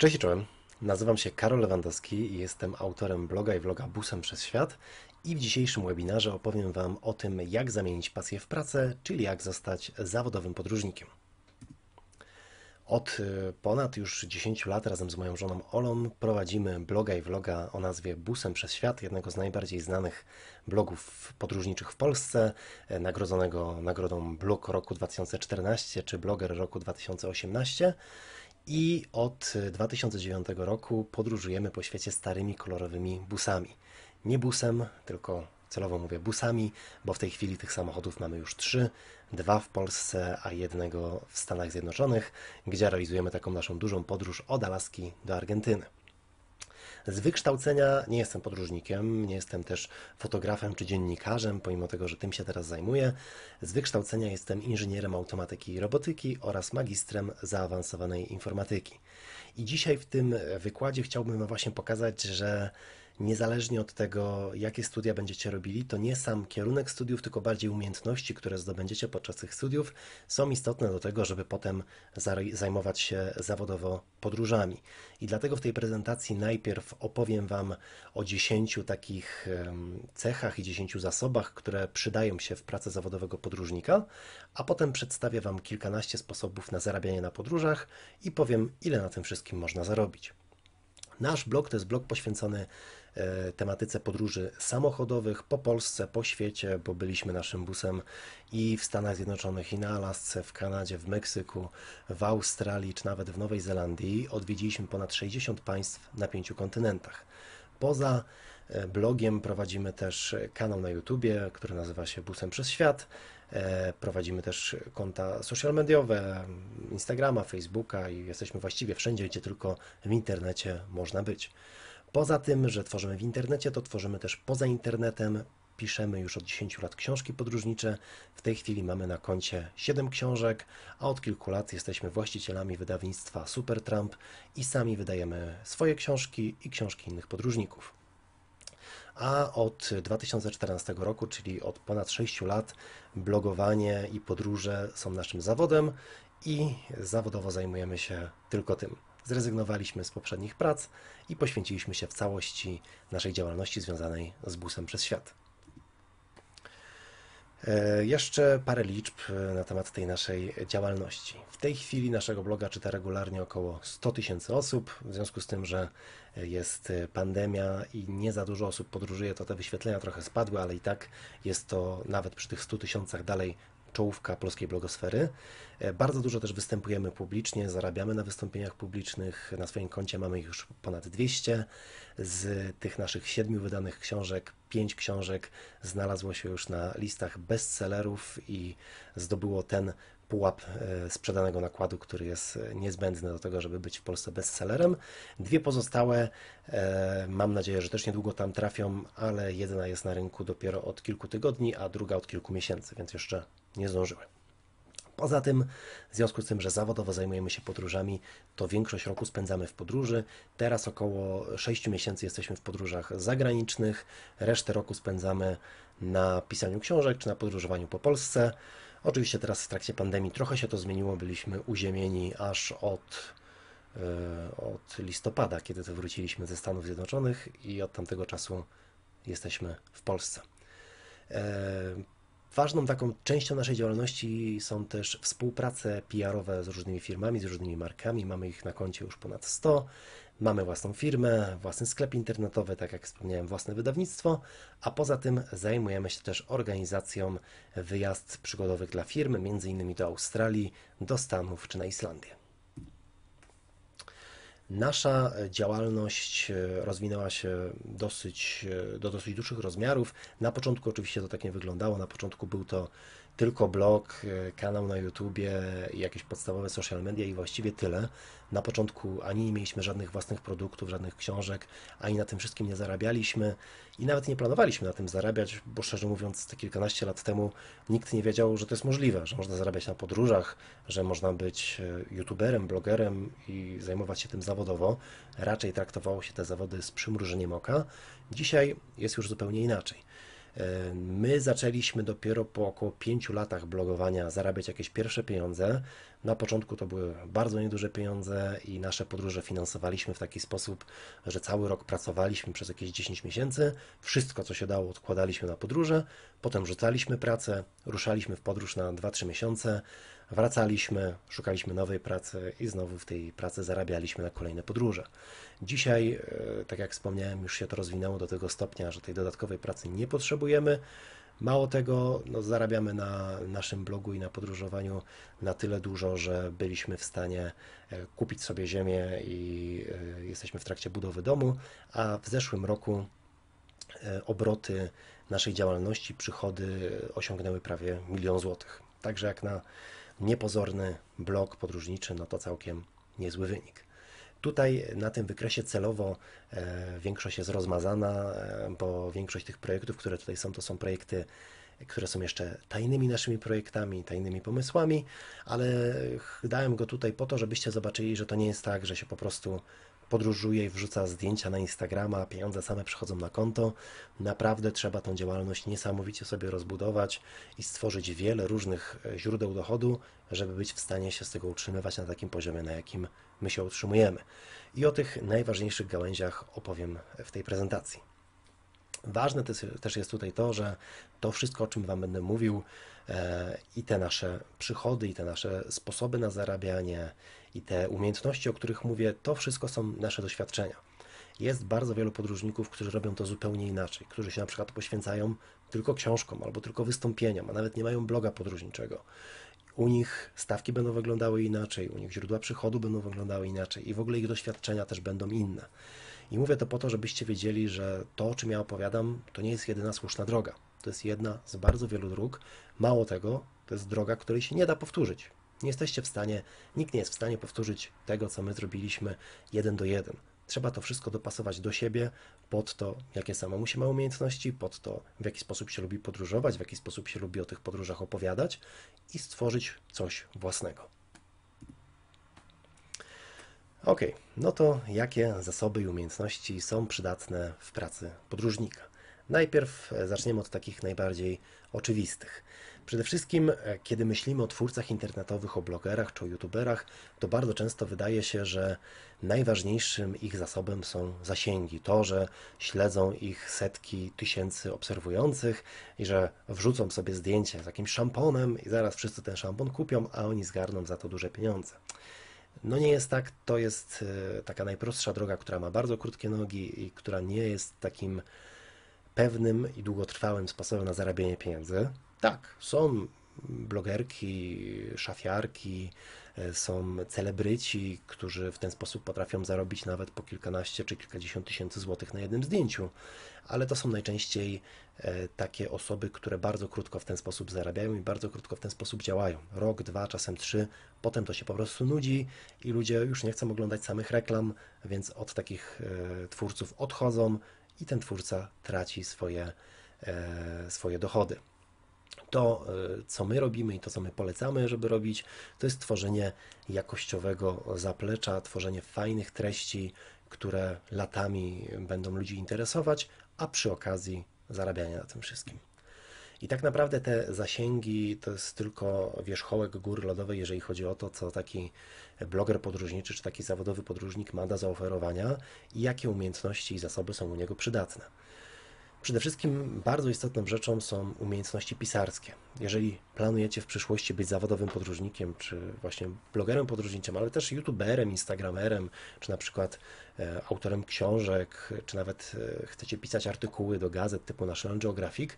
Cześć i czołem. Nazywam się Karol Lewandowski i jestem autorem bloga i vloga Busem przez Świat. I w dzisiejszym webinarze opowiem Wam o tym, jak zamienić pasję w pracę, czyli jak zostać zawodowym podróżnikiem. Od y, ponad już 10 lat razem z moją żoną Olą prowadzimy bloga i vloga o nazwie Busem przez Świat, jednego z najbardziej znanych blogów podróżniczych w Polsce, e, nagrodzonego nagrodą Blog Roku 2014 czy Bloger Roku 2018 i od 2009 roku podróżujemy po świecie starymi kolorowymi busami. Nie busem, tylko celowo mówię busami, bo w tej chwili tych samochodów mamy już trzy, dwa w Polsce, a jednego w Stanach Zjednoczonych, gdzie realizujemy taką naszą dużą podróż od Alaski do Argentyny. Z wykształcenia nie jestem podróżnikiem, nie jestem też fotografem czy dziennikarzem, pomimo tego, że tym się teraz zajmuję. Z wykształcenia jestem inżynierem automatyki i robotyki oraz magistrem zaawansowanej informatyki. I dzisiaj w tym wykładzie chciałbym właśnie pokazać, że niezależnie od tego, jakie studia będziecie robili, to nie sam kierunek studiów, tylko bardziej umiejętności, które zdobędziecie podczas tych studiów, są istotne do tego, żeby potem zajmować się zawodowo podróżami. I dlatego w tej prezentacji najpierw opowiem Wam o 10 takich cechach i 10 zasobach, które przydają się w pracy zawodowego podróżnika, a potem przedstawię Wam kilkanaście sposobów na zarabianie na podróżach i powiem, ile na tym wszystkim można zarobić. Nasz blog to jest blog poświęcony E, tematyce podróży samochodowych po Polsce, po świecie, bo byliśmy naszym busem i w Stanach Zjednoczonych, i na Alasce, w Kanadzie, w Meksyku, w Australii, czy nawet w Nowej Zelandii. Odwiedziliśmy ponad 60 państw na pięciu kontynentach. Poza e, blogiem prowadzimy też kanał na YouTubie, który nazywa się Busem przez Świat. E, prowadzimy też konta social mediowe, Instagrama, Facebooka i jesteśmy właściwie wszędzie, gdzie tylko w internecie można być. Poza tym, że tworzymy w internecie, to tworzymy też poza internetem. Piszemy już od 10 lat książki podróżnicze. W tej chwili mamy na koncie 7 książek, a od kilku lat jesteśmy właścicielami wydawnictwa Supertramp i sami wydajemy swoje książki i książki innych podróżników a od 2014 roku, czyli od ponad 6 lat, blogowanie i podróże są naszym zawodem i zawodowo zajmujemy się tylko tym zrezygnowaliśmy z poprzednich prac i poświęciliśmy się w całości naszej działalności związanej z busem przez świat. E, jeszcze parę liczb e, na temat tej naszej działalności. W tej chwili naszego bloga czyta regularnie około 100 tysięcy osób. W związku z tym, że e, jest pandemia i nie za dużo osób podróżuje, to te wyświetlenia trochę spadły, ale i tak jest to nawet przy tych 100 tysiącach dalej czołówka polskiej blogosfery. E, bardzo dużo też występujemy publicznie, zarabiamy na wystąpieniach publicznych. Na swoim koncie mamy już ponad 200. Z tych naszych siedmiu wydanych książek, pięć książek znalazło się już na listach bestsellerów i zdobyło ten pułap e, sprzedanego nakładu, który jest niezbędny do tego, żeby być w Polsce bestsellerem. Dwie pozostałe e, mam nadzieję, że też niedługo tam trafią, ale jedna jest na rynku dopiero od kilku tygodni, a druga od kilku miesięcy, więc jeszcze nie zdążyły. Poza tym, w związku z tym, że zawodowo zajmujemy się podróżami, to większość roku spędzamy w podróży. Teraz około 6 miesięcy jesteśmy w podróżach zagranicznych, resztę roku spędzamy na pisaniu książek czy na podróżowaniu po Polsce. Oczywiście teraz w trakcie pandemii trochę się to zmieniło, byliśmy uziemieni aż od, e, od listopada, kiedy to wróciliśmy ze Stanów Zjednoczonych i od tamtego czasu jesteśmy w Polsce. E, ważną taką częścią naszej działalności są też współprace PR-owe z różnymi firmami, z różnymi markami. Mamy ich na koncie już ponad 100. Mamy własną firmę, własny sklep internetowy, tak jak wspomniałem, własne wydawnictwo, a poza tym zajmujemy się też organizacją wyjazd przygodowych dla firmy, m.in. do Australii, do Stanów czy na Islandię. Nasza działalność e, rozwinęła się dosyć, e, do dosyć dużych rozmiarów. Na początku oczywiście to tak nie wyglądało. Na początku był to tylko blog, e, kanał na YouTubie, jakieś podstawowe social media i właściwie tyle. Na początku ani nie mieliśmy żadnych własnych produktów, żadnych książek, ani na tym wszystkim nie zarabialiśmy i nawet nie planowaliśmy na tym zarabiać, bo szczerze mówiąc, te kilkanaście lat temu nikt nie wiedział, że to jest możliwe, że można zarabiać na podróżach, że można być e, youtuberem, blogerem i zajmować się tym zawodowo. Raczej traktowało się te zawody z przymrużeniem oka. Dzisiaj jest już zupełnie inaczej. E, my zaczęliśmy dopiero po około 5 latach blogowania zarabiać jakieś pierwsze pieniądze. Na początku to były bardzo nieduże pieniądze i nasze podróże finansowaliśmy w taki sposób, że cały rok pracowaliśmy przez jakieś 10 miesięcy. Wszystko, co się dało, odkładaliśmy na podróże. Potem rzucaliśmy pracę, ruszaliśmy w podróż na 2-3 miesiące Wracaliśmy, szukaliśmy nowej pracy i znowu w tej pracy zarabialiśmy na kolejne podróże. Dzisiaj, e, tak jak wspomniałem, już się to rozwinęło do tego stopnia, że tej dodatkowej pracy nie potrzebujemy. Mało tego, no, zarabiamy na naszym blogu i na podróżowaniu na tyle dużo, że byliśmy w stanie e, kupić sobie ziemię i e, jesteśmy w trakcie budowy domu, a w zeszłym roku obroty naszej działalności, przychody osiągnęły prawie milion złotych. Także jak na niepozorny blok podróżniczy, no to całkiem niezły wynik. Tutaj na tym wykresie celowo e, większość jest rozmazana, e, bo większość tych projektów, które tutaj są, to są projekty, które są jeszcze tajnymi naszymi projektami, tajnymi pomysłami, ale dałem go tutaj po to, żebyście zobaczyli, że to nie jest tak, że się po prostu podróżuje i wrzuca zdjęcia na Instagrama, pieniądze same przychodzą na konto. Naprawdę trzeba tą działalność niesamowicie sobie rozbudować i stworzyć wiele różnych e, źródeł dochodu, żeby być w stanie się z tego utrzymywać na takim poziomie, na jakim my się utrzymujemy. I o tych najważniejszych gałęziach opowiem w tej prezentacji. Ważne też jest tutaj to, że to wszystko, o czym Wam będę mówił, e, i te nasze przychody, i te nasze sposoby na zarabianie, i te umiejętności, o których mówię, to wszystko są nasze doświadczenia. Jest bardzo wielu podróżników, którzy robią to zupełnie inaczej, którzy się na przykład poświęcają tylko książkom albo tylko wystąpieniom, a nawet nie mają bloga podróżniczego. U nich stawki będą wyglądały inaczej, u nich źródła przychodu będą wyglądały inaczej i w ogóle ich doświadczenia też będą inne. I mówię to po to, żebyście wiedzieli, że to, o czym ja opowiadam, to nie jest jedyna słuszna droga. To jest jedna z bardzo wielu dróg. Mało tego, to jest droga, której się nie da powtórzyć. Nie jesteście w stanie, nikt nie jest w stanie powtórzyć tego, co my zrobiliśmy jeden do jeden. Trzeba to wszystko dopasować do siebie, pod to, jakie samemu się ma umiejętności, pod to, w jaki sposób się lubi podróżować, w jaki sposób się lubi o tych podróżach opowiadać i stworzyć coś własnego. Ok, no to jakie zasoby i umiejętności są przydatne w pracy podróżnika? Najpierw e, zaczniemy od takich najbardziej oczywistych. Przede wszystkim, e, kiedy myślimy o twórcach internetowych, o blogerach czy o youtuberach, to bardzo często wydaje się, że najważniejszym ich zasobem są zasięgi. To, że śledzą ich setki tysięcy obserwujących i że wrzucą sobie zdjęcie z jakimś szamponem i zaraz wszyscy ten szampon kupią, a oni zgarną za to duże pieniądze. No nie jest tak, to jest e, taka najprostsza droga, która ma bardzo krótkie nogi i która nie jest takim pewnym i długotrwałym sposobem na zarabianie pieniędzy. Tak, są blogerki, szafiarki, e, są celebryci, którzy w ten sposób potrafią zarobić nawet po kilkanaście czy kilkadziesiąt tysięcy złotych na jednym zdjęciu, ale to są najczęściej e, takie osoby, które bardzo krótko w ten sposób zarabiają i bardzo krótko w ten sposób działają. Rok, dwa, czasem trzy, potem to się po prostu nudzi i ludzie już nie chcą oglądać samych reklam, więc od takich e, twórców odchodzą i ten twórca traci swoje, swoje dochody to, e, co my robimy i to, co my polecamy, żeby robić, to jest tworzenie jakościowego zaplecza, tworzenie fajnych treści, które latami będą ludzi interesować, a przy okazji zarabiania na tym wszystkim. I tak naprawdę te zasięgi to jest tylko wierzchołek góry lodowej, jeżeli chodzi o to, co taki bloger podróżniczy czy taki zawodowy podróżnik ma do zaoferowania i jakie umiejętności i zasoby są u niego przydatne. Przede wszystkim bardzo istotną rzeczą są umiejętności pisarskie. Jeżeli planujecie w przyszłości być zawodowym podróżnikiem, czy właśnie blogerem podróżniczym, ale też youtuberem, instagramerem, czy na przykład e, autorem książek, czy nawet e, chcecie pisać artykuły do gazet typu National Geographic,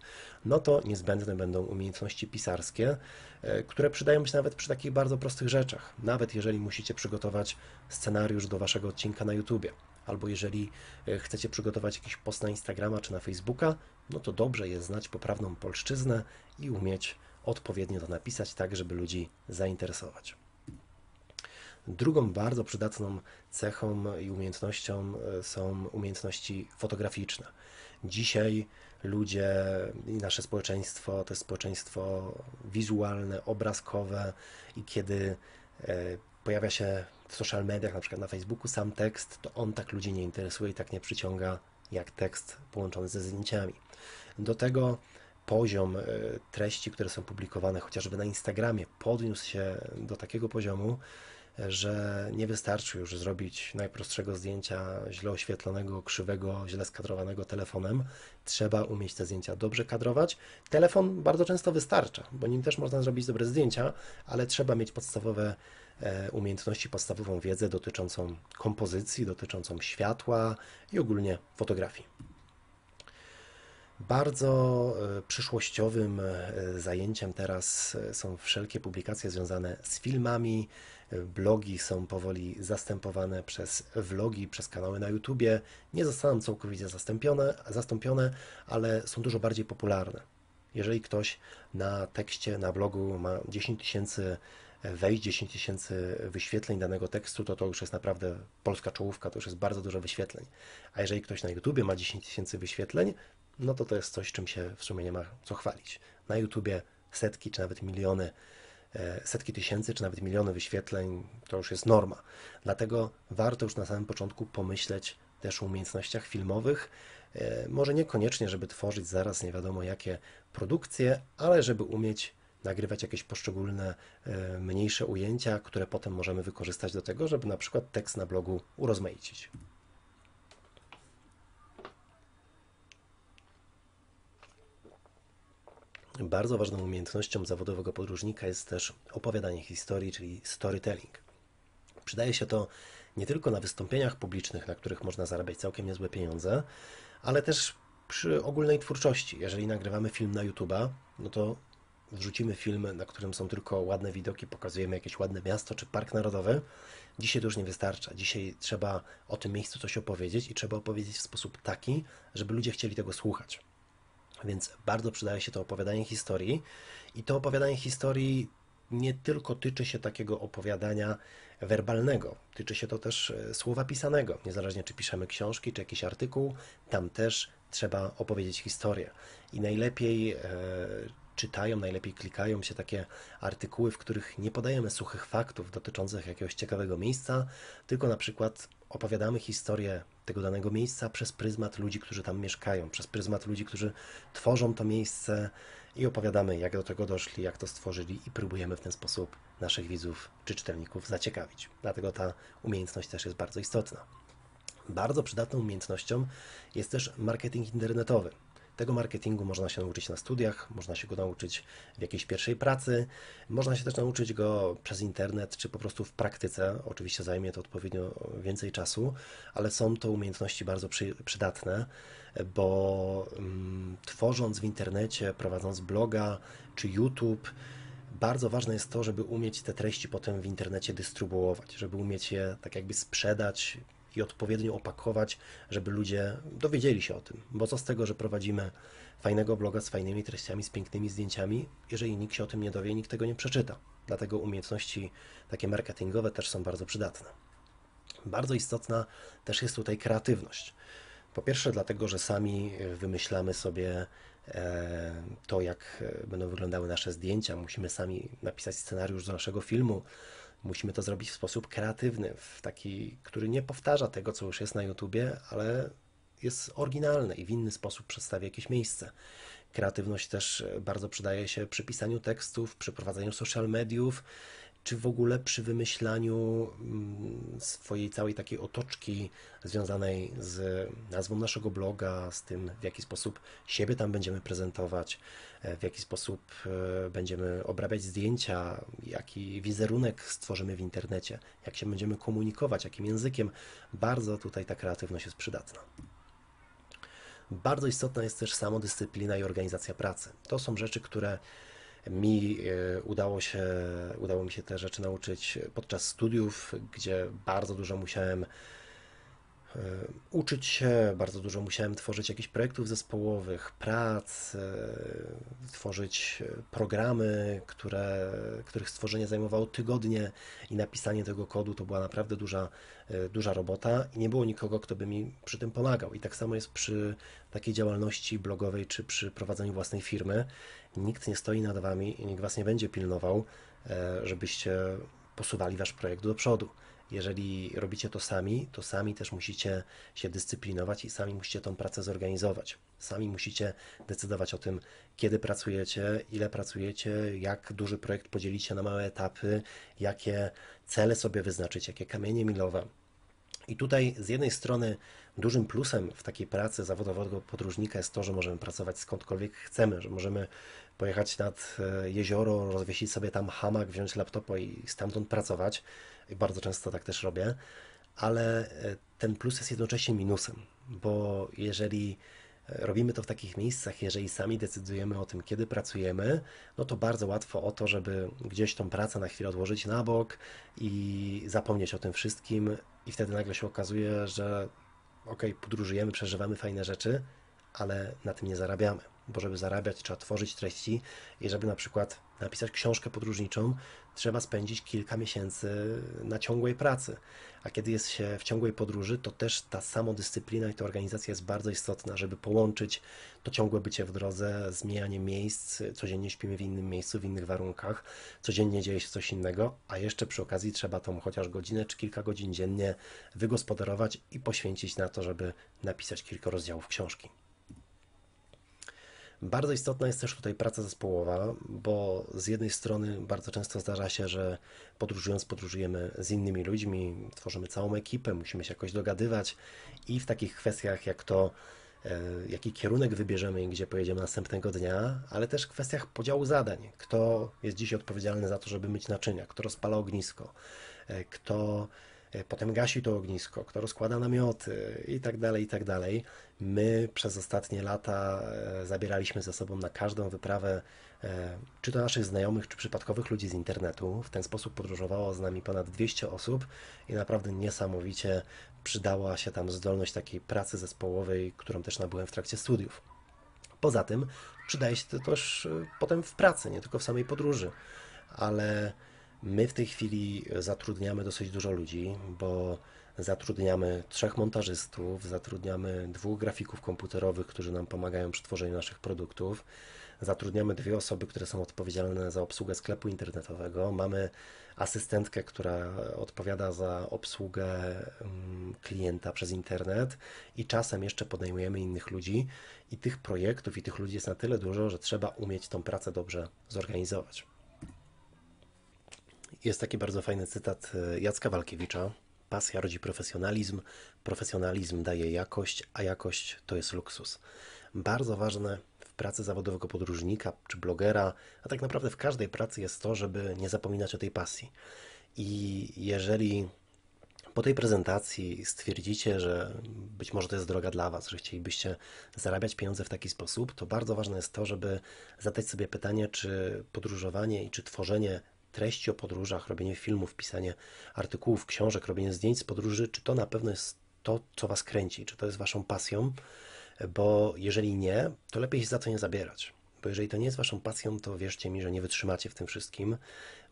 no to niezbędne będą umiejętności pisarskie, e, które przydają się nawet przy takich bardzo prostych rzeczach. Nawet jeżeli musicie przygotować scenariusz do waszego odcinka na YouTubie albo jeżeli e, chcecie przygotować jakiś post na Instagrama czy na Facebooka, no to dobrze jest znać poprawną polszczyznę i umieć odpowiednio to napisać, tak żeby ludzi zainteresować. Drugą bardzo przydatną cechą i umiejętnością e, są umiejętności fotograficzne. Dzisiaj ludzie i nasze społeczeństwo to jest społeczeństwo wizualne, obrazkowe i kiedy e, pojawia się w social mediach, na przykład na Facebooku, sam tekst, to on tak ludzi nie interesuje i tak nie przyciąga jak tekst połączony ze zdjęciami. Do tego poziom e, treści, które są publikowane chociażby na Instagramie, podniósł się do takiego poziomu, e, że nie wystarczy już zrobić najprostszego zdjęcia źle oświetlonego, krzywego, źle skadrowanego telefonem. Trzeba umieć te zdjęcia dobrze kadrować. Telefon bardzo często wystarcza, bo nim też można zrobić dobre zdjęcia, ale trzeba mieć podstawowe E, umiejętności, podstawową wiedzę dotyczącą kompozycji, dotyczącą światła i ogólnie fotografii. Bardzo e, przyszłościowym e, zajęciem teraz są wszelkie publikacje związane z filmami. Blogi są powoli zastępowane przez vlogi, przez kanały na YouTube. Nie zostaną całkowicie zastąpione, zastąpione, ale są dużo bardziej popularne. Jeżeli ktoś na tekście, na blogu ma 10 tysięcy wejść 10 tysięcy wyświetleń danego tekstu, to to już jest naprawdę polska czołówka, to już jest bardzo dużo wyświetleń. A jeżeli ktoś na YouTubie ma 10 tysięcy wyświetleń, no to to jest coś, czym się w sumie nie ma co chwalić. Na YouTubie setki czy nawet miliony, e, setki tysięcy czy nawet miliony wyświetleń to już jest norma. Dlatego warto już na samym początku pomyśleć też o umiejętnościach filmowych. E, może niekoniecznie, żeby tworzyć zaraz nie wiadomo jakie produkcje, ale żeby umieć nagrywać jakieś poszczególne e, mniejsze ujęcia, które potem możemy wykorzystać do tego, żeby na przykład tekst na blogu urozmaicić. Bardzo ważną umiejętnością zawodowego podróżnika jest też opowiadanie historii, czyli storytelling. Przydaje się to nie tylko na wystąpieniach publicznych, na których można zarabiać całkiem niezłe pieniądze, ale też przy ogólnej twórczości. Jeżeli nagrywamy film na YouTube'a, no to wrzucimy film, na którym są tylko ładne widoki, pokazujemy jakieś ładne miasto czy park narodowy, dzisiaj to już nie wystarcza. Dzisiaj trzeba o tym miejscu coś opowiedzieć i trzeba opowiedzieć w sposób taki, żeby ludzie chcieli tego słuchać. Więc bardzo przydaje się to opowiadanie historii i to opowiadanie historii nie tylko tyczy się takiego opowiadania werbalnego, tyczy się to też e, słowa pisanego. Niezależnie czy piszemy książki, czy jakiś artykuł, tam też trzeba opowiedzieć historię. I najlepiej e, czytają, najlepiej klikają się takie artykuły, w których nie podajemy suchych faktów dotyczących jakiegoś ciekawego miejsca, tylko na przykład opowiadamy historię tego danego miejsca przez pryzmat ludzi, którzy tam mieszkają, przez pryzmat ludzi, którzy tworzą to miejsce i opowiadamy, jak do tego doszli, jak to stworzyli i próbujemy w ten sposób naszych widzów czy czytelników zaciekawić. Dlatego ta umiejętność też jest bardzo istotna. Bardzo przydatną umiejętnością jest też marketing internetowy. Tego marketingu można się nauczyć na studiach, można się go nauczyć w jakiejś pierwszej pracy, można się też nauczyć go przez internet czy po prostu w praktyce. Oczywiście zajmie to odpowiednio więcej czasu, ale są to umiejętności bardzo przy, przydatne, bo mm, tworząc w internecie, prowadząc bloga czy YouTube, bardzo ważne jest to, żeby umieć te treści potem w internecie dystrybuować, żeby umieć je tak jakby sprzedać, i odpowiednio opakować, żeby ludzie dowiedzieli się o tym. Bo co z tego, że prowadzimy fajnego bloga z fajnymi treściami, z pięknymi zdjęciami, jeżeli nikt się o tym nie dowie, nikt tego nie przeczyta. Dlatego umiejętności takie marketingowe też są bardzo przydatne. Bardzo istotna też jest tutaj kreatywność. Po pierwsze, dlatego, że sami wymyślamy sobie e, to, jak e, będą wyglądały nasze zdjęcia. Musimy sami napisać scenariusz do naszego filmu, Musimy to zrobić w sposób kreatywny, w taki, który nie powtarza tego, co już jest na YouTubie, ale jest oryginalny i w inny sposób przedstawia jakieś miejsce. Kreatywność też bardzo przydaje się przy pisaniu tekstów, przy prowadzeniu social mediów, czy w ogóle przy wymyślaniu mm, swojej całej takiej otoczki związanej z nazwą naszego bloga, z tym w jaki sposób siebie tam będziemy prezentować, e, w jaki sposób e, będziemy obrabiać zdjęcia, jaki wizerunek stworzymy w internecie, jak się będziemy komunikować, jakim językiem. Bardzo tutaj ta kreatywność jest przydatna. Bardzo istotna jest też samodyscyplina i organizacja pracy. To są rzeczy, które mi e, udało, się, udało mi się te rzeczy nauczyć podczas studiów, gdzie bardzo dużo musiałem e, uczyć się, bardzo dużo musiałem tworzyć jakichś projektów zespołowych, prac, e, tworzyć programy, które, których stworzenie zajmowało tygodnie i napisanie tego kodu to była naprawdę duża, duża robota i nie było nikogo, kto by mi przy tym pomagał. I tak samo jest przy takiej działalności blogowej czy przy prowadzeniu własnej firmy nikt nie stoi nad wami i nikt was nie będzie pilnował, e, żebyście posuwali wasz projekt do przodu. Jeżeli robicie to sami, to sami też musicie się dyscyplinować i sami musicie tą pracę zorganizować. Sami musicie decydować o tym, kiedy pracujecie, ile pracujecie, jak duży projekt podzielicie na małe etapy, jakie cele sobie wyznaczyć, jakie kamienie milowe. I tutaj z jednej strony dużym plusem w takiej pracy zawodowego podróżnika jest to, że możemy pracować skądkolwiek chcemy, że możemy pojechać nad e, jezioro, rozwiesić sobie tam hamak, wziąć laptopa i stamtąd pracować. I bardzo często tak też robię, ale e, ten plus jest jednocześnie minusem, bo jeżeli e, robimy to w takich miejscach, jeżeli sami decydujemy o tym, kiedy pracujemy, no to bardzo łatwo o to, żeby gdzieś tą pracę na chwilę odłożyć na bok i zapomnieć o tym wszystkim, i wtedy nagle się okazuje, że ok, podróżujemy, przeżywamy fajne rzeczy, ale na tym nie zarabiamy bo żeby zarabiać, trzeba tworzyć treści i żeby na przykład napisać książkę podróżniczą, trzeba spędzić kilka miesięcy na ciągłej pracy. A kiedy jest się w ciągłej podróży, to też ta samodyscyplina i ta organizacja jest bardzo istotna, żeby połączyć to ciągłe bycie w drodze, zmienianie miejsc, codziennie śpimy w innym miejscu, w innych warunkach, codziennie dzieje się coś innego, a jeszcze przy okazji trzeba tą chociaż godzinę czy kilka godzin dziennie wygospodarować i poświęcić na to, żeby napisać kilka rozdziałów książki. Bardzo istotna jest też tutaj praca zespołowa, bo z jednej strony bardzo często zdarza się, że podróżując, podróżujemy z innymi ludźmi, tworzymy całą ekipę, musimy się jakoś dogadywać i w takich kwestiach jak to, e, jaki kierunek wybierzemy i gdzie pojedziemy następnego dnia, ale też w kwestiach podziału zadań. Kto jest dziś odpowiedzialny za to, żeby myć naczynia, kto rozpala ognisko, e, kto E, potem gasi to ognisko, kto rozkłada namioty i tak dalej, i tak dalej. My przez ostatnie lata e, zabieraliśmy ze sobą na każdą wyprawę e, czy to naszych znajomych, czy przypadkowych ludzi z internetu. W ten sposób podróżowało z nami ponad 200 osób i naprawdę niesamowicie przydała się tam zdolność takiej pracy zespołowej, którą też nabyłem w trakcie studiów. Poza tym przydaje się to też potem w pracy, nie tylko w samej podróży, ale My w tej chwili zatrudniamy dosyć dużo ludzi, bo zatrudniamy trzech montażystów, zatrudniamy dwóch grafików komputerowych, którzy nam pomagają przy tworzeniu naszych produktów, zatrudniamy dwie osoby, które są odpowiedzialne za obsługę sklepu internetowego, mamy asystentkę, która odpowiada za obsługę mm, klienta przez internet i czasem jeszcze podejmujemy innych ludzi i tych projektów i tych ludzi jest na tyle dużo, że trzeba umieć tą pracę dobrze zorganizować. Jest taki bardzo fajny cytat e, Jacka Walkiewicza. Pasja rodzi profesjonalizm, profesjonalizm daje jakość, a jakość to jest luksus. Bardzo ważne w pracy zawodowego podróżnika czy blogera, a tak naprawdę w każdej pracy jest to, żeby nie zapominać o tej pasji. I jeżeli po tej prezentacji stwierdzicie, że być może to jest droga dla Was, że chcielibyście zarabiać pieniądze w taki sposób, to bardzo ważne jest to, żeby zadać sobie pytanie, czy podróżowanie i czy tworzenie treści o podróżach, robienie filmów, pisanie artykułów, książek, robienie zdjęć z podróży, czy to na pewno jest to, co Was kręci, czy to jest Waszą pasją, bo jeżeli nie, to lepiej się za to nie zabierać. Bo jeżeli to nie jest waszą pasją, to wierzcie mi, że nie wytrzymacie w tym wszystkim,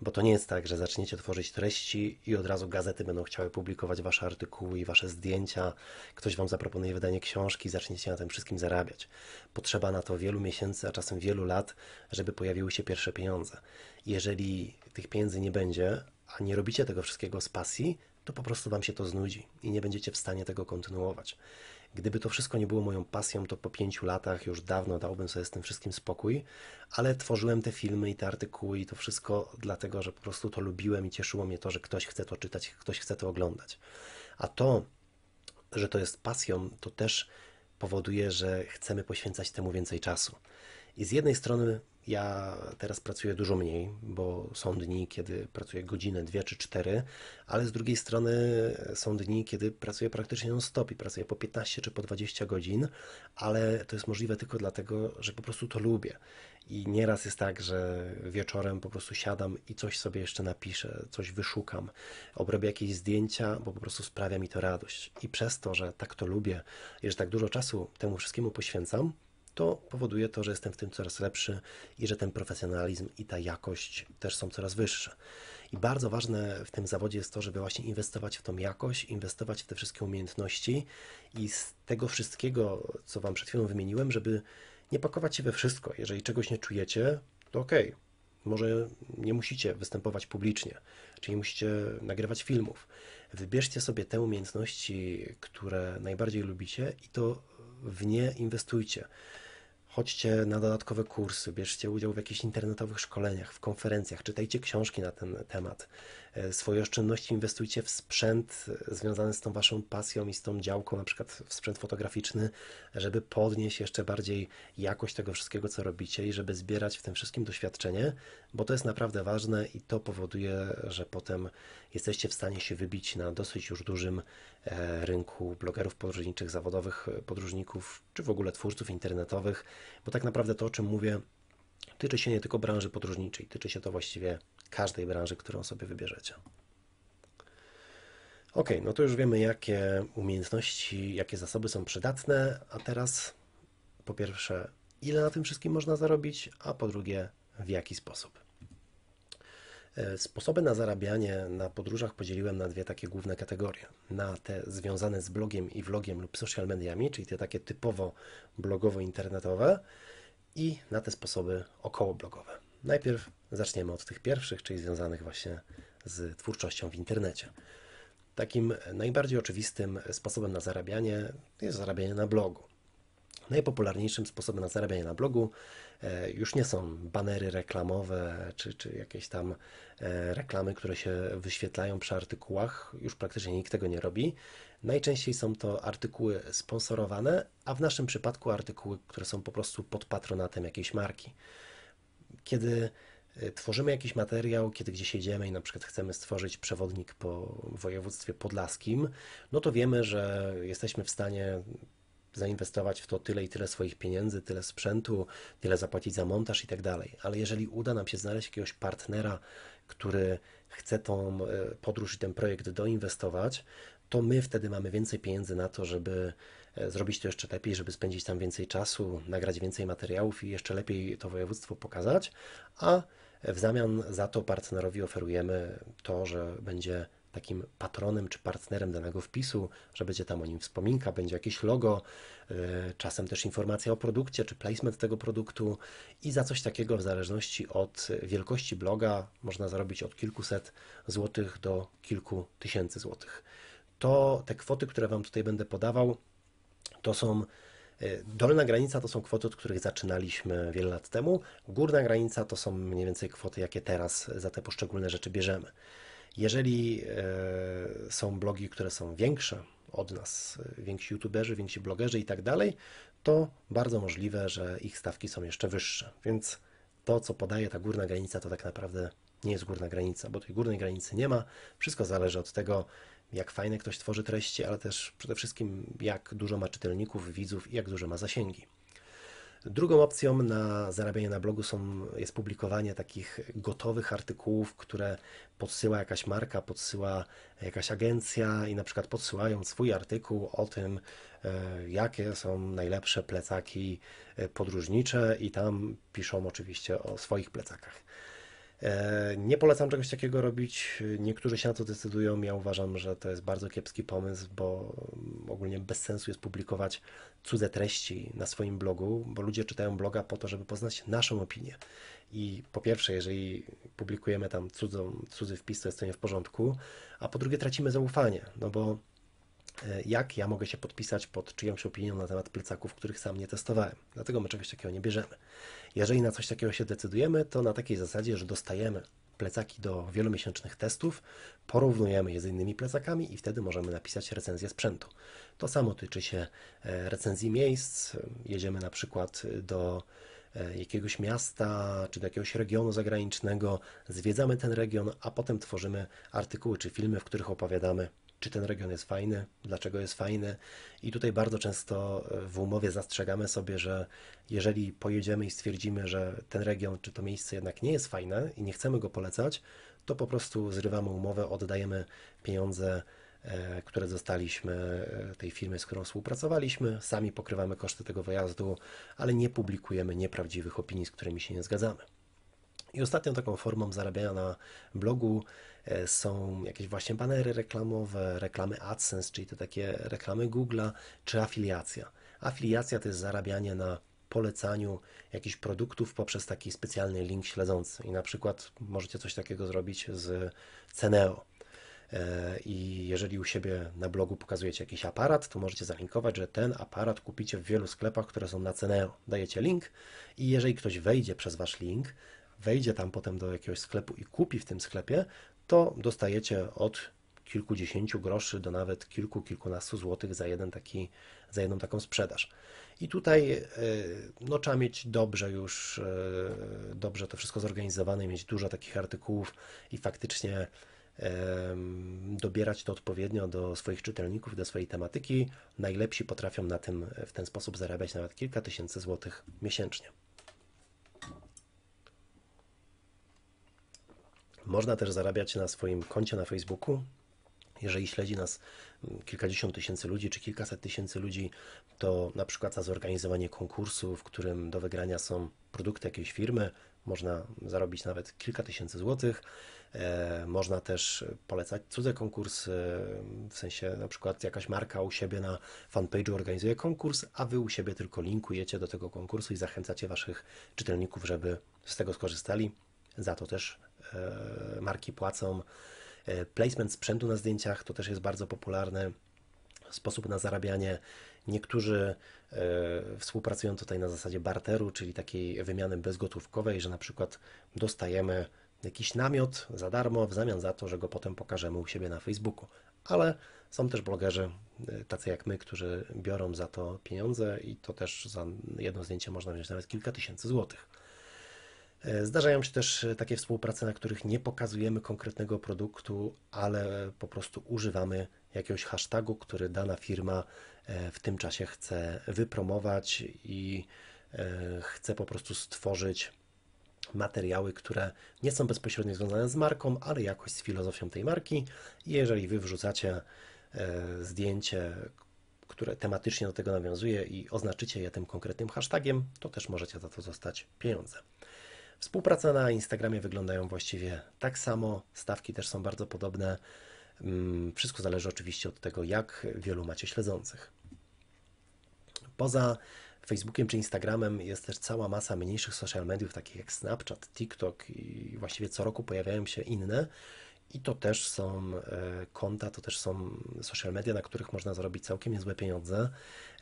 bo to nie jest tak, że zaczniecie tworzyć treści i od razu gazety będą chciały publikować wasze artykuły i wasze zdjęcia, ktoś wam zaproponuje wydanie książki, zaczniecie na tym wszystkim zarabiać. Potrzeba na to wielu miesięcy, a czasem wielu lat, żeby pojawiły się pierwsze pieniądze. Jeżeli tych pieniędzy nie będzie, a nie robicie tego wszystkiego z pasji, to po prostu Wam się to znudzi i nie będziecie w stanie tego kontynuować. Gdyby to wszystko nie było moją pasją, to po pięciu latach już dawno dałbym sobie z tym wszystkim spokój, ale tworzyłem te filmy i te artykuły i to wszystko dlatego, że po prostu to lubiłem i cieszyło mnie to, że ktoś chce to czytać, ktoś chce to oglądać. A to, że to jest pasją, to też powoduje, że chcemy poświęcać temu więcej czasu. I z jednej strony ja teraz pracuję dużo mniej, bo są dni, kiedy pracuję godzinę, dwie czy cztery, ale z drugiej strony są dni, kiedy pracuję praktycznie non-stop i pracuję po 15 czy po 20 godzin, ale to jest możliwe tylko dlatego, że po prostu to lubię. I nieraz jest tak, że wieczorem po prostu siadam i coś sobie jeszcze napiszę, coś wyszukam, obrobię jakieś zdjęcia, bo po prostu sprawia mi to radość. I przez to, że tak to lubię i że tak dużo czasu temu wszystkiemu poświęcam, to powoduje to, że jestem w tym coraz lepszy i że ten profesjonalizm i ta jakość też są coraz wyższe. I bardzo ważne w tym zawodzie jest to, żeby właśnie inwestować w tą jakość, inwestować w te wszystkie umiejętności i z tego wszystkiego, co Wam przed chwilą wymieniłem, żeby nie pakować się we wszystko. Jeżeli czegoś nie czujecie, to okej. Okay. Może nie musicie występować publicznie, czy nie musicie nagrywać filmów. Wybierzcie sobie te umiejętności, które najbardziej lubicie i to w nie inwestujcie. Chodźcie na dodatkowe kursy, bierzcie udział w jakichś internetowych szkoleniach, w konferencjach, czytajcie książki na ten temat, E, swoje oszczędności inwestujcie w sprzęt e, związany z tą waszą pasją i z tą działką, na przykład w sprzęt fotograficzny, żeby podnieść jeszcze bardziej jakość tego wszystkiego, co robicie i żeby zbierać w tym wszystkim doświadczenie, bo to jest naprawdę ważne i to powoduje, że potem jesteście w stanie się wybić na dosyć już dużym e, rynku blogerów podróżniczych, zawodowych podróżników, czy w ogóle twórców internetowych, bo tak naprawdę to, o czym mówię, tyczy się nie tylko branży podróżniczej, tyczy się to właściwie każdej branży, którą sobie wybierzecie. Ok, no to już wiemy, jakie umiejętności, jakie zasoby są przydatne, a teraz po pierwsze, ile na tym wszystkim można zarobić, a po drugie, w jaki sposób. E, sposoby na zarabianie na podróżach podzieliłem na dwie takie główne kategorie. Na te związane z blogiem i vlogiem lub social mediami, czyli te takie typowo blogowo-internetowe i na te sposoby okołoblogowe. Najpierw zaczniemy od tych pierwszych, czyli związanych właśnie z twórczością w internecie. Takim najbardziej oczywistym sposobem na zarabianie jest zarabianie na blogu. Najpopularniejszym sposobem na zarabianie na blogu e, już nie są banery reklamowe czy, czy jakieś tam e, reklamy, które się wyświetlają przy artykułach. Już praktycznie nikt tego nie robi. Najczęściej są to artykuły sponsorowane, a w naszym przypadku artykuły, które są po prostu pod patronatem jakiejś marki kiedy y, tworzymy jakiś materiał, kiedy gdzieś jedziemy i na przykład chcemy stworzyć przewodnik po województwie podlaskim, no to wiemy, że jesteśmy w stanie zainwestować w to tyle i tyle swoich pieniędzy, tyle sprzętu, tyle zapłacić za montaż i tak dalej. Ale jeżeli uda nam się znaleźć jakiegoś partnera, który chce tą y, podróż i ten projekt doinwestować, to my wtedy mamy więcej pieniędzy na to, żeby E, zrobić to jeszcze lepiej, żeby spędzić tam więcej czasu, nagrać więcej materiałów i jeszcze lepiej to województwo pokazać, a e, w zamian za to partnerowi oferujemy to, że będzie takim patronem czy partnerem danego wpisu, że będzie tam o nim wspominka, będzie jakieś logo, e, czasem też informacja o produkcie czy placement tego produktu i za coś takiego w zależności od wielkości bloga można zarobić od kilkuset złotych do kilku tysięcy złotych. To te kwoty, które Wam tutaj będę podawał, to są y, Dolna granica to są kwoty, od których zaczynaliśmy wiele lat temu. Górna granica to są mniej więcej kwoty, jakie teraz za te poszczególne rzeczy bierzemy. Jeżeli y, są blogi, które są większe od nas, y, więksi youtuberzy, więksi blogerzy i tak dalej, to bardzo możliwe, że ich stawki są jeszcze wyższe. Więc to, co podaje ta górna granica, to tak naprawdę nie jest górna granica, bo tej górnej granicy nie ma. Wszystko zależy od tego, jak fajne ktoś tworzy treści, ale też przede wszystkim jak dużo ma czytelników, widzów i jak duże ma zasięgi. Drugą opcją na zarabianie na blogu są, jest publikowanie takich gotowych artykułów, które podsyła jakaś marka, podsyła jakaś agencja i na przykład podsyłają swój artykuł o tym, e, jakie są najlepsze plecaki e, podróżnicze i tam piszą oczywiście o swoich plecakach. E, nie polecam czegoś takiego robić. Niektórzy się na to decydują. Ja uważam, że to jest bardzo kiepski pomysł, bo ogólnie bez sensu jest publikować cudze treści na swoim blogu, bo ludzie czytają bloga po to, żeby poznać naszą opinię. I po pierwsze, jeżeli publikujemy tam cudzą, cudzy wpis, to jest to nie w porządku, a po drugie tracimy zaufanie, no bo E, jak ja mogę się podpisać pod czyjąś opinią na temat plecaków, których sam nie testowałem. Dlatego my czegoś takiego nie bierzemy. Jeżeli na coś takiego się decydujemy, to na takiej zasadzie, że dostajemy plecaki do wielomiesięcznych testów, porównujemy je z innymi plecakami i wtedy możemy napisać recenzję sprzętu. To samo tyczy się e, recenzji miejsc. Jedziemy na przykład do e, jakiegoś miasta czy do jakiegoś regionu zagranicznego, zwiedzamy ten region, a potem tworzymy artykuły czy filmy, w których opowiadamy czy ten region jest fajny, dlaczego jest fajny. I tutaj bardzo często e, w umowie zastrzegamy sobie, że jeżeli pojedziemy i stwierdzimy, że ten region czy to miejsce jednak nie jest fajne i nie chcemy go polecać, to po prostu zrywamy umowę, oddajemy pieniądze, e, które dostaliśmy e, tej firmy, z którą współpracowaliśmy, sami pokrywamy koszty tego wyjazdu, ale nie publikujemy nieprawdziwych opinii, z którymi się nie zgadzamy. I ostatnią taką formą zarabiania na blogu E, są jakieś właśnie banery reklamowe, reklamy AdSense, czyli te takie reklamy Google'a, czy afiliacja. Afiliacja to jest zarabianie na polecaniu jakichś produktów poprzez taki specjalny link śledzący. I na przykład możecie coś takiego zrobić z Ceneo. E, I jeżeli u siebie na blogu pokazujecie jakiś aparat, to możecie zalinkować, że ten aparat kupicie w wielu sklepach, które są na Ceneo. Dajecie link i jeżeli ktoś wejdzie przez wasz link, wejdzie tam potem do jakiegoś sklepu i kupi w tym sklepie, to dostajecie od kilkudziesięciu groszy do nawet kilku, kilkunastu złotych za, jeden taki, za jedną taką sprzedaż. I tutaj e, no, trzeba mieć dobrze już, e, dobrze to wszystko zorganizowane, mieć dużo takich artykułów i faktycznie dobierać to odpowiednio do swoich czytelników, do swojej tematyki. Najlepsi potrafią na tym w ten sposób zarabiać nawet kilka tysięcy złotych miesięcznie. Można też zarabiać na swoim koncie na Facebooku. Jeżeli śledzi nas mm, kilkadziesiąt tysięcy ludzi czy kilkaset tysięcy ludzi, to na przykład za zorganizowanie konkursu, w którym do wygrania są produkty jakiejś firmy, można zarobić nawet kilka tysięcy złotych. E, można też polecać cudze konkursy, w sensie na przykład jakaś marka u siebie na fanpage'u organizuje konkurs, a wy u siebie tylko linkujecie do tego konkursu i zachęcacie waszych czytelników, żeby z tego skorzystali. Za to też e, marki płacą. E, placement sprzętu na zdjęciach to też jest bardzo popularny sposób na zarabianie. Niektórzy e, współpracują tutaj na zasadzie barteru, czyli takiej wymiany bezgotówkowej, że na przykład dostajemy jakiś namiot za darmo w zamian za to, że go potem pokażemy u siebie na Facebooku. Ale są też blogerzy, tacy jak my, którzy biorą za to pieniądze i to też za jedno zdjęcie można wziąć nawet kilka tysięcy złotych. E, zdarzają się też e, takie współprace, na których nie pokazujemy konkretnego produktu, ale po prostu używamy jakiegoś hashtagu, który dana firma e, w tym czasie chce wypromować i chce po prostu stworzyć materiały, które nie są bezpośrednio związane z marką, ale jakoś z filozofią tej marki. jeżeli wy wrzucacie zdjęcie, które tematycznie do tego nawiązuje i oznaczycie je tym konkretnym hashtagiem, to też możecie za to zostać pieniądze. Współpraca na Instagramie wyglądają właściwie tak samo, stawki też są bardzo podobne. Mm, wszystko zależy oczywiście od tego, jak wielu macie śledzących. Poza Facebookiem czy Instagramem jest też cała masa mniejszych social mediów, takich jak Snapchat, TikTok i właściwie co roku pojawiają się inne i to też są e, konta, to też są social media, na których można zarobić całkiem niezłe pieniądze.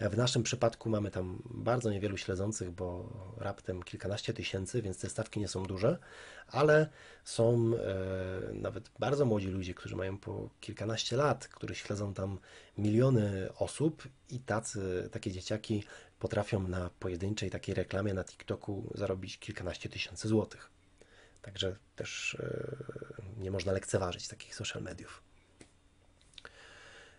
E, w naszym przypadku mamy tam bardzo niewielu śledzących, bo raptem kilkanaście tysięcy, więc te stawki nie są duże, ale są e, nawet bardzo młodzi ludzie, którzy mają po kilkanaście lat, którzy śledzą tam miliony osób i tacy, takie dzieciaki potrafią na pojedynczej takiej reklamie na TikToku zarobić kilkanaście tysięcy złotych. Także też e, nie można lekceważyć takich social mediów.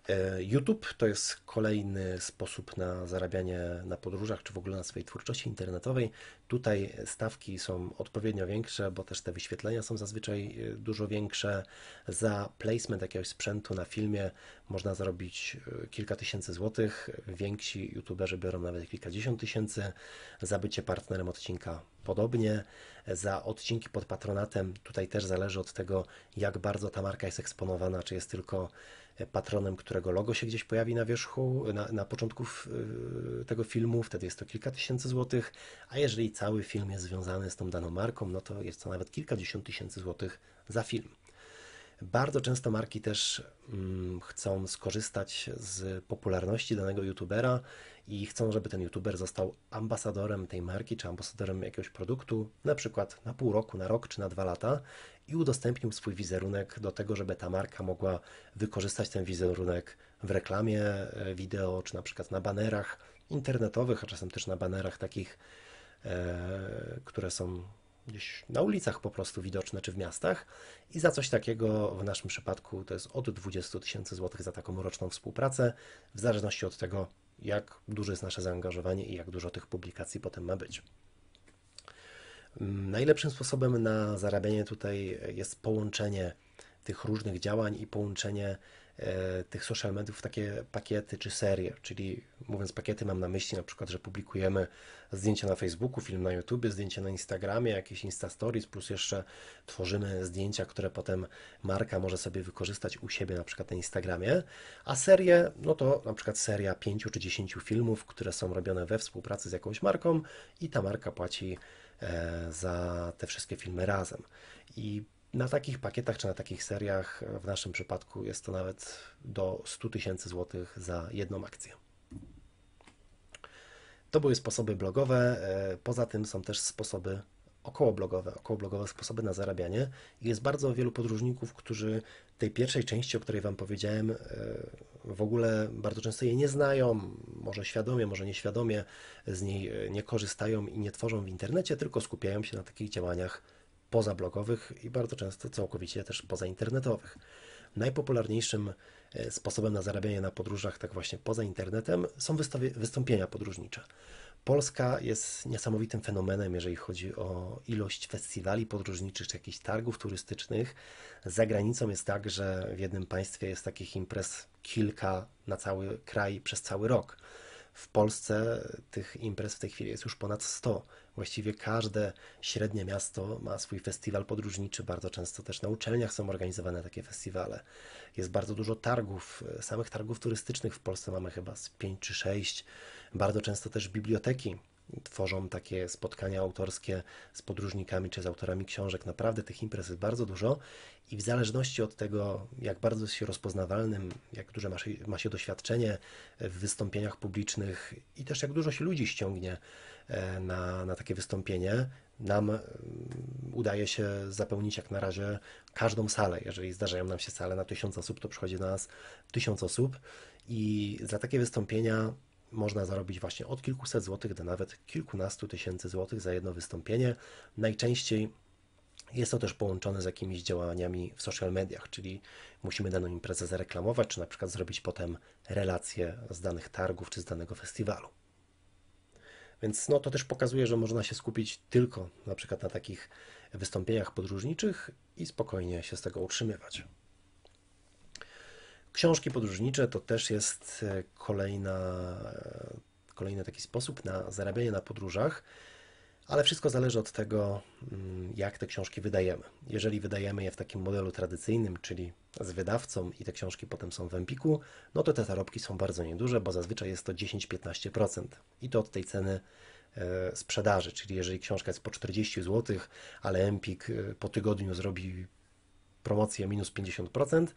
E, YouTube to jest kolejny sposób na zarabianie na podróżach, czy w ogóle na swojej twórczości internetowej. Tutaj stawki są odpowiednio większe, bo też te wyświetlenia są zazwyczaj e, dużo większe. Za placement jakiegoś sprzętu na filmie można zarobić e, kilka tysięcy złotych. Więksi YouTuberzy biorą nawet kilkadziesiąt tysięcy. Za bycie partnerem odcinka podobnie. Za odcinki pod patronatem tutaj też zależy od tego, jak bardzo ta marka jest eksponowana, czy jest tylko patronem, którego logo się gdzieś pojawi na wierzchu, na, na początku y, tego filmu, wtedy jest to kilka tysięcy złotych, a jeżeli cały film jest związany z tą daną marką, no to jest to nawet kilkadziesiąt tysięcy złotych za film. Bardzo często marki też mm, chcą skorzystać z popularności danego youtubera i chcą, żeby ten youtuber został ambasadorem tej marki czy ambasadorem jakiegoś produktu, na przykład na pół roku, na rok czy na dwa lata i udostępnił swój wizerunek do tego, żeby ta marka mogła wykorzystać ten wizerunek w reklamie e, wideo czy na przykład na banerach internetowych, a czasem też na banerach takich, e, które są gdzieś na ulicach po prostu widoczne czy w miastach i za coś takiego w naszym przypadku to jest od 20 tysięcy złotych za taką roczną współpracę, w zależności od tego, jak duże jest nasze zaangażowanie i jak dużo tych publikacji potem ma być. Mm, najlepszym sposobem na zarabianie tutaj jest połączenie tych różnych działań i połączenie E, tych social mediów w takie pakiety czy serie, czyli mówiąc pakiety mam na myśli na przykład, że publikujemy zdjęcia na Facebooku, film na YouTube, zdjęcia na Instagramie, jakieś Insta Stories, plus jeszcze tworzymy zdjęcia, które potem marka może sobie wykorzystać u siebie na przykład na Instagramie, a serie, no to na przykład seria 5 czy 10 filmów, które są robione we współpracy z jakąś marką i ta marka płaci e, za te wszystkie filmy razem. I na takich pakietach czy na takich seriach, e, w naszym przypadku jest to nawet do 100 tysięcy złotych za jedną akcję. To były sposoby blogowe, e, poza tym są też sposoby okołoblogowe, okołoblogowe sposoby na zarabianie. Jest bardzo wielu podróżników, którzy tej pierwszej części, o której Wam powiedziałem, e, w ogóle bardzo często jej nie znają, może świadomie, może nieświadomie z niej nie korzystają i nie tworzą w internecie, tylko skupiają się na takich działaniach pozablogowych i bardzo często całkowicie też pozainternetowych. Najpopularniejszym e, sposobem na zarabianie na podróżach, tak właśnie poza internetem, są wystąpienia podróżnicze. Polska jest niesamowitym fenomenem, jeżeli chodzi o ilość festiwali podróżniczych czy jakichś targów turystycznych. Za granicą jest tak, że w jednym państwie jest takich imprez kilka na cały kraj przez cały rok. W Polsce tych imprez w tej chwili jest już ponad 100. Właściwie każde średnie miasto ma swój festiwal podróżniczy, bardzo często też na uczelniach są organizowane takie festiwale. Jest bardzo dużo targów, e, samych targów turystycznych w Polsce mamy chyba z 5 czy 6. Bardzo często też biblioteki tworzą takie spotkania autorskie z podróżnikami czy z autorami książek. Naprawdę tych imprez jest bardzo dużo i w zależności od tego, jak bardzo jest się rozpoznawalnym, jak duże ma się, ma się doświadczenie w wystąpieniach publicznych i też jak dużo się ludzi ściągnie e, na, na takie wystąpienie, nam e, udaje się zapełnić jak na razie każdą salę. Jeżeli zdarzają nam się sale na tysiąc osób, to przychodzi do nas tysiąc osób i za takie wystąpienia można zarobić właśnie od kilkuset złotych do nawet kilkunastu tysięcy złotych za jedno wystąpienie. Najczęściej jest to też połączone z jakimiś działaniami w social mediach, czyli musimy daną imprezę zareklamować, czy na przykład zrobić potem relacje z danych targów czy z danego festiwalu. Więc no, to też pokazuje, że można się skupić tylko na przykład na takich wystąpieniach podróżniczych i spokojnie się z tego utrzymywać. Książki podróżnicze to też jest e, kolejna, e, kolejny taki sposób na zarabianie na podróżach, ale wszystko zależy od tego, mm, jak te książki wydajemy. Jeżeli wydajemy je w takim modelu tradycyjnym, czyli z wydawcą i te książki potem są w Empiku, no to te zarobki są bardzo nieduże, bo zazwyczaj jest to 10-15% i to od tej ceny e, sprzedaży, czyli jeżeli książka jest po 40 zł, ale Empik po tygodniu zrobi promocję minus 50%,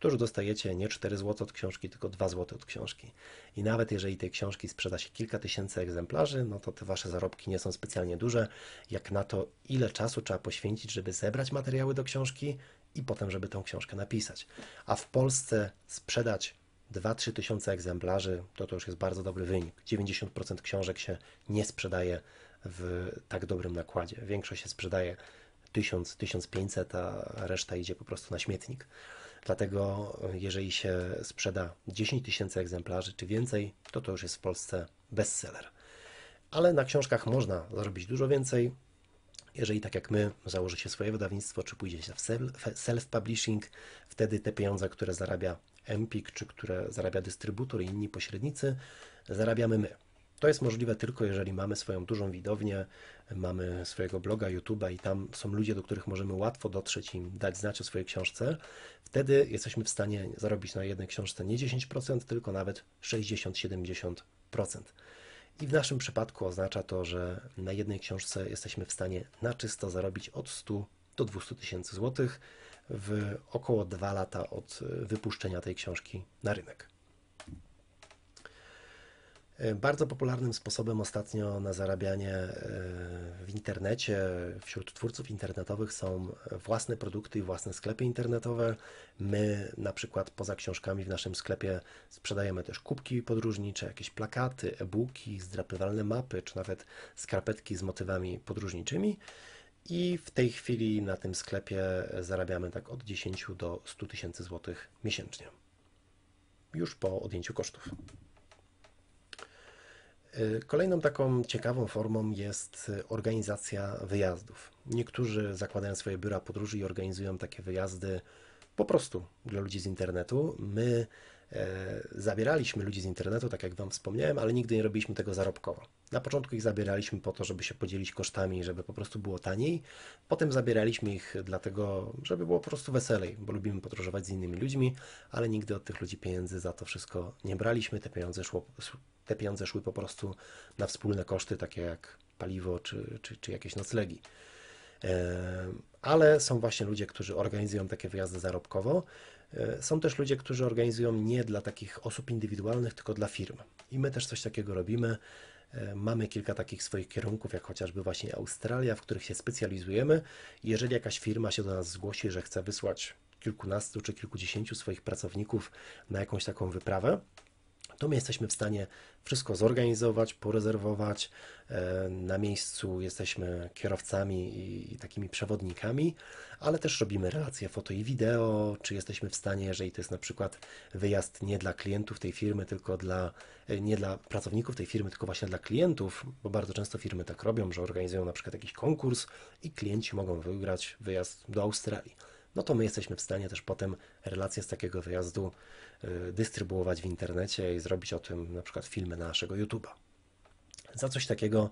to już dostajecie nie 4 zł od książki, tylko 2 zł od książki. I nawet jeżeli tej książki sprzeda się kilka tysięcy egzemplarzy, no to te wasze zarobki nie są specjalnie duże, jak na to, ile czasu trzeba poświęcić, żeby zebrać materiały do książki i potem, żeby tą książkę napisać. A w Polsce sprzedać 2-3 tysiące egzemplarzy, to to już jest bardzo dobry wynik. 90% książek się nie sprzedaje w tak dobrym nakładzie. Większość się sprzedaje 1000-1500, a reszta idzie po prostu na śmietnik. Dlatego e, jeżeli się sprzeda 10 tysięcy egzemplarzy czy więcej, to to już jest w Polsce bestseller. Ale na książkach można zarobić dużo więcej. Jeżeli tak jak my założycie swoje wydawnictwo, czy pójdziecie w self-publishing, wtedy te pieniądze, które zarabia Empik, czy które zarabia dystrybutor i inni pośrednicy, zarabiamy my. To jest możliwe tylko, jeżeli mamy swoją dużą widownię, mamy swojego bloga, YouTube'a i tam są ludzie, do których możemy łatwo dotrzeć i dać znać o swojej książce. Wtedy jesteśmy w stanie zarobić na jednej książce nie 10%, tylko nawet 60-70%. I w naszym przypadku oznacza to, że na jednej książce jesteśmy w stanie na czysto zarobić od 100 do 200 tysięcy złotych w około 2 lata od e, wypuszczenia tej książki na rynek. E, bardzo popularnym sposobem ostatnio na zarabianie e, w internecie wśród twórców internetowych są własne produkty i własne sklepy internetowe. My na przykład poza książkami w naszym sklepie sprzedajemy też kubki podróżnicze, jakieś plakaty, e-booki, zdrapywalne mapy, czy nawet skarpetki z motywami podróżniczymi. I w tej chwili na tym sklepie zarabiamy tak od 10 do 100 tysięcy złotych miesięcznie. Już po odjęciu kosztów. Y, kolejną taką ciekawą formą jest y, organizacja wyjazdów. Niektórzy zakładają swoje biura podróży i organizują takie wyjazdy po prostu dla ludzi z internetu. My e, zabieraliśmy ludzi z internetu, tak jak Wam wspomniałem, ale nigdy nie robiliśmy tego zarobkowo. Na początku ich zabieraliśmy po to, żeby się podzielić kosztami, żeby po prostu było taniej. Potem zabieraliśmy ich dlatego, żeby było po prostu weselej, bo lubimy podróżować z innymi ludźmi, ale nigdy od tych ludzi pieniędzy za to wszystko nie braliśmy. Te pieniądze, szło, te pieniądze szły po prostu na wspólne koszty, takie jak paliwo czy, czy, czy jakieś noclegi. E, ale są właśnie ludzie, którzy organizują takie wyjazdy zarobkowo. E, są też ludzie, którzy organizują nie dla takich osób indywidualnych, tylko dla firm. I my też coś takiego robimy. E, mamy kilka takich swoich kierunków, jak chociażby właśnie Australia, w których się specjalizujemy. Jeżeli jakaś firma się do nas zgłosi, że chce wysłać kilkunastu czy kilkudziesięciu swoich pracowników na jakąś taką wyprawę, to my jesteśmy w stanie wszystko zorganizować, porezerwować. E, na miejscu jesteśmy kierowcami i takimi przewodnikami, ale też robimy relacje foto i wideo, czy jesteśmy w stanie, jeżeli to jest na przykład wyjazd nie dla klientów tej firmy, tylko dla, e, nie dla pracowników tej firmy, tylko właśnie dla klientów, bo bardzo często firmy tak robią, że organizują na przykład jakiś konkurs i klienci mogą wygrać wyjazd do Australii no to my jesteśmy w stanie też potem relacje z takiego wyjazdu y, dystrybuować w internecie i zrobić o tym na przykład filmy na naszego YouTube'a. Za coś takiego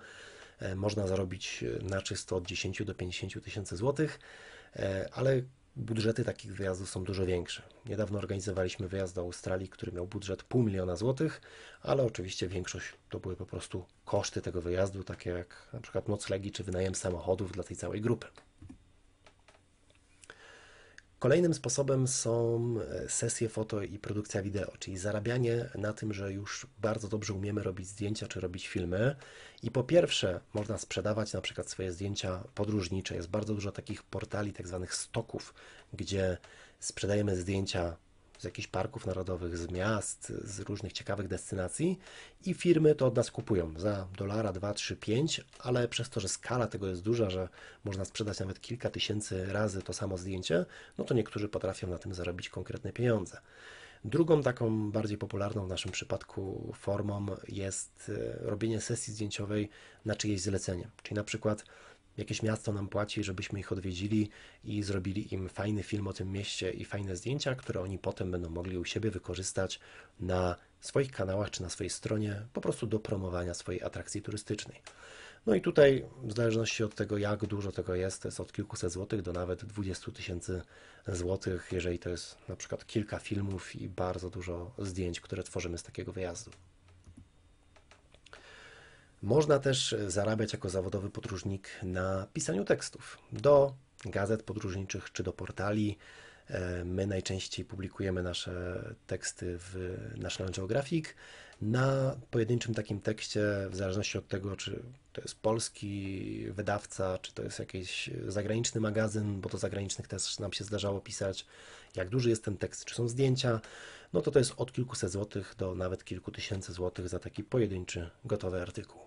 e, można zarobić e, na czysto od 10 do 50 tysięcy złotych, e, ale budżety takich wyjazdów są dużo większe. Niedawno organizowaliśmy wyjazd do Australii, który miał budżet pół miliona złotych, ale oczywiście większość to były po prostu koszty tego wyjazdu, takie jak na przykład noclegi czy wynajem samochodów dla tej całej grupy. Kolejnym sposobem są e, sesje foto i produkcja wideo, czyli zarabianie na tym, że już bardzo dobrze umiemy robić zdjęcia czy robić filmy. I po pierwsze, można sprzedawać na przykład swoje zdjęcia podróżnicze. Jest bardzo dużo takich portali, tak zwanych stoków, gdzie sprzedajemy zdjęcia z jakichś parków narodowych, z miast, z różnych ciekawych destynacji i firmy to od nas kupują za dolara, 2, 3, 5, ale przez to, że skala tego jest duża, że można sprzedać nawet kilka tysięcy razy to samo zdjęcie, no to niektórzy potrafią na tym zarobić konkretne pieniądze. Drugą taką bardziej popularną w naszym przypadku formą jest e, robienie sesji zdjęciowej na czyjeś zlecenie. Czyli na przykład jakieś miasto nam płaci, żebyśmy ich odwiedzili i zrobili im fajny film o tym mieście i fajne zdjęcia, które oni potem będą mogli u siebie wykorzystać na swoich kanałach czy na swojej stronie, po prostu do promowania swojej atrakcji turystycznej. No i tutaj, w zależności od tego, jak dużo tego jest, to jest od kilkuset złotych do nawet 20 tysięcy złotych, jeżeli to jest na przykład kilka filmów i bardzo dużo zdjęć, które tworzymy z takiego wyjazdu. Można też e, zarabiać jako zawodowy podróżnik na pisaniu tekstów do gazet podróżniczych czy do portali. E, My najczęściej publikujemy nasze teksty w National Geographic. Na pojedynczym takim tekście, w zależności od tego, czy to jest polski wydawca, czy to jest jakiś zagraniczny magazyn, bo do zagranicznych też nam się zdarzało pisać, jak duży jest ten tekst, czy są zdjęcia, no to to jest od kilkuset złotych do nawet kilku tysięcy złotych za taki pojedynczy gotowy artykuł.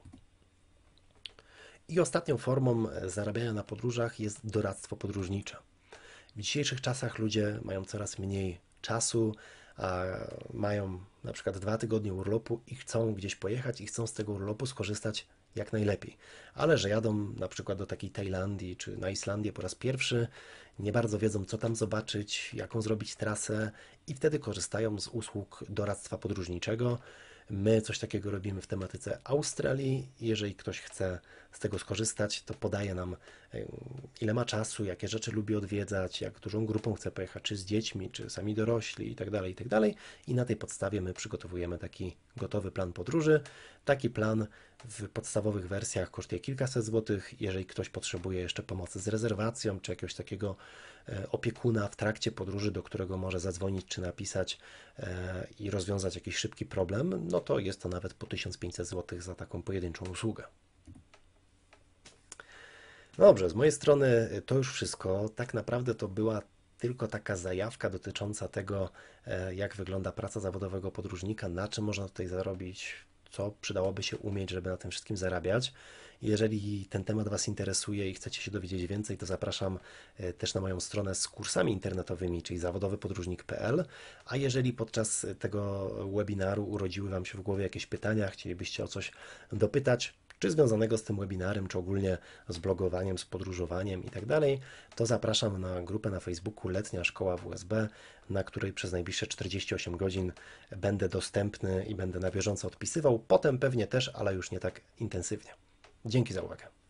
I ostatnią formą e, zarabiania na podróżach jest doradztwo podróżnicze. W dzisiejszych czasach ludzie mają coraz mniej czasu, a mają na przykład dwa tygodnie urlopu i chcą gdzieś pojechać i chcą z tego urlopu skorzystać jak najlepiej. Ale że jadą na przykład do takiej Tajlandii czy na Islandię po raz pierwszy, nie bardzo wiedzą, co tam zobaczyć, jaką zrobić trasę, i wtedy korzystają z usług doradztwa podróżniczego. My coś takiego robimy w tematyce Australii. Jeżeli ktoś chce z tego skorzystać, to podaje nam, e, ile ma czasu, jakie rzeczy lubi odwiedzać, jak dużą grupą chce pojechać, czy z dziećmi, czy sami dorośli itd. Tak itd. Tak I na tej podstawie my przygotowujemy taki gotowy plan podróży. Taki plan w podstawowych wersjach kosztuje kilkaset złotych. Jeżeli ktoś potrzebuje jeszcze pomocy z rezerwacją, czy jakiegoś takiego e, opiekuna w trakcie podróży, do którego może zadzwonić czy napisać e, i rozwiązać jakiś szybki problem, no to jest to nawet po 1500 złotych za taką pojedynczą usługę. Dobrze, z mojej strony e, to już wszystko. Tak naprawdę to była tylko taka zajawka dotycząca tego, jak wygląda praca zawodowego podróżnika, na czym można tutaj zarobić, co przydałoby się umieć, żeby na tym wszystkim zarabiać. Jeżeli ten temat Was interesuje i chcecie się dowiedzieć więcej, to zapraszam e, też na moją stronę z kursami internetowymi, czyli zawodowypodróżnik.pl. A jeżeli podczas tego webinaru urodziły Wam się w głowie jakieś pytania, chcielibyście o coś dopytać, czy związanego z tym webinarem, czy ogólnie z blogowaniem, z podróżowaniem itd., tak to zapraszam na grupę na Facebooku Letnia Szkoła WSB, na której przez najbliższe 48 godzin będę dostępny i będę na bieżąco odpisywał. Potem pewnie też, ale już nie tak intensywnie. Dzięki za uwagę.